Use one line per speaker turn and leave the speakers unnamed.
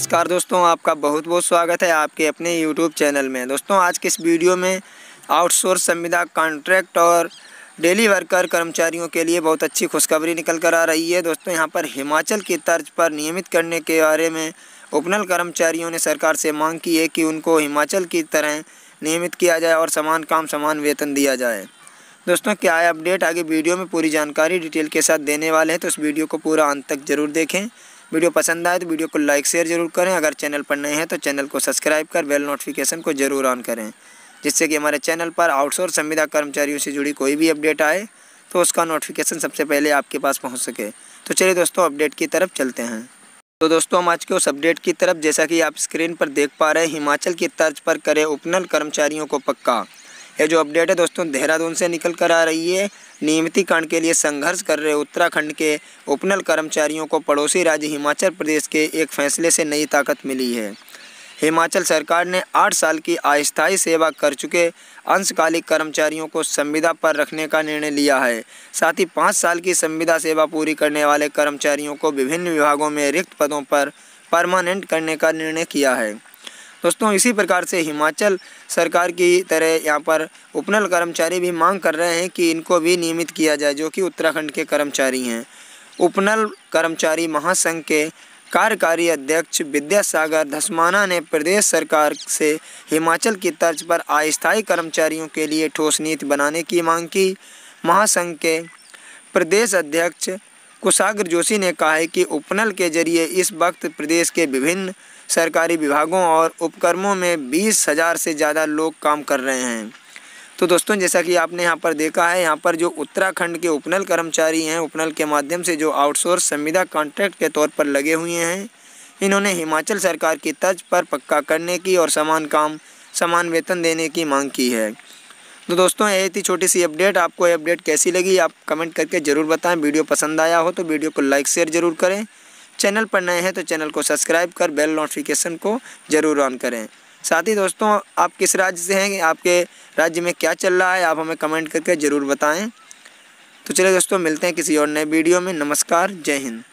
नमस्कार दोस्तों आपका बहुत बहुत स्वागत है आपके अपने यूट्यूब चैनल में दोस्तों आज के इस वीडियो में आउटसोर्स संविदा कॉन्ट्रैक्ट और डेली वर्कर कर्मचारियों के लिए बहुत अच्छी खुशखबरी निकल कर आ रही है दोस्तों यहाँ पर हिमाचल की तर्ज पर नियमित करने के बारे में उपनल कर्मचारियों ने सरकार से मांग की है कि उनको हिमाचल की तरह नियमित किया जाए और समान काम समान वेतन दिया जाए दोस्तों क्या अपडेट आगे वीडियो में पूरी जानकारी डिटेल के साथ देने वाले हैं तो इस वीडियो को पूरा अंत तक जरूर देखें वीडियो पसंद आए तो वीडियो को लाइक शेयर जरूर करें अगर चैनल पर नए हैं तो चैनल को सब्सक्राइब कर बेल नोटिफिकेशन को जरूर ऑन करें जिससे कि हमारे चैनल पर आउटसोर्स संविदा कर्मचारियों से जुड़ी कोई भी अपडेट आए तो उसका नोटिफिकेशन सबसे पहले आपके पास पहुँच सके तो चलिए दोस्तों अपडेट की तरफ चलते हैं तो दोस्तों हम आज के उस अपडेट की तरफ जैसा कि आप स्क्रीन पर देख पा रहे हैं हिमाचल की तर्ज पर करे उपनल कर्मचारियों को पक्का ये जो अपडेट है दोस्तों देहरादून से निकल कर आ रही है नियमितीकरण के लिए संघर्ष कर रहे उत्तराखंड के उपनल कर्मचारियों को पड़ोसी राज्य हिमाचल प्रदेश के एक फैसले से नई ताकत मिली है हिमाचल सरकार ने आठ साल की अस्थायी सेवा कर चुके अंशकालिक कर्मचारियों को संविदा पर रखने का निर्णय लिया है साथ ही पाँच साल की संविदा सेवा पूरी करने वाले कर्मचारियों को विभिन्न विभागों में रिक्त पदों पर परमानेंट करने का निर्णय किया है दोस्तों इसी प्रकार से हिमाचल सरकार की तरह यहाँ पर उपनल कर्मचारी भी मांग कर रहे हैं कि इनको भी नियमित किया जाए जो कि उत्तराखंड के कर्मचारी हैं उपनल कर्मचारी महासंघ के कार्यकारी अध्यक्ष विद्यासागर धस्माना ने प्रदेश सरकार से हिमाचल की तर्ज पर अस्थायी कर्मचारियों के लिए ठोस नीति बनाने की मांग की महासंघ के प्रदेश अध्यक्ष कुशाग्र जोशी ने कहा है कि उपनल के जरिए इस वक्त प्रदेश के विभिन्न सरकारी विभागों और उपक्रमों में बीस हज़ार से ज़्यादा लोग काम कर रहे हैं तो दोस्तों जैसा कि आपने यहाँ पर देखा है यहाँ पर जो उत्तराखंड के उपनल कर्मचारी हैं उपनल के माध्यम से जो आउटसोर्स संविदा कॉन्ट्रैक्ट के तौर पर लगे हुए हैं इन्होंने हिमाचल सरकार की तर्ज पर पक्का करने की और समान काम समान वेतन देने की मांग की है तो दोस्तों ये थी छोटी सी अपडेट आपको ये अपडेट कैसी लगी आप कमेंट करके ज़रूर बताएं वीडियो पसंद आया हो तो वीडियो को लाइक शेयर ज़रूर करें चैनल पर नए हैं तो चैनल को सब्सक्राइब कर बेल नोटिफिकेशन को ज़रूर ऑन करें साथ ही दोस्तों आप किस राज्य से हैं आपके राज्य में क्या चल रहा है आप हमें कमेंट करके ज़रूर बताएँ तो चलिए दोस्तों मिलते हैं किसी और नए वीडियो में नमस्कार जय हिंद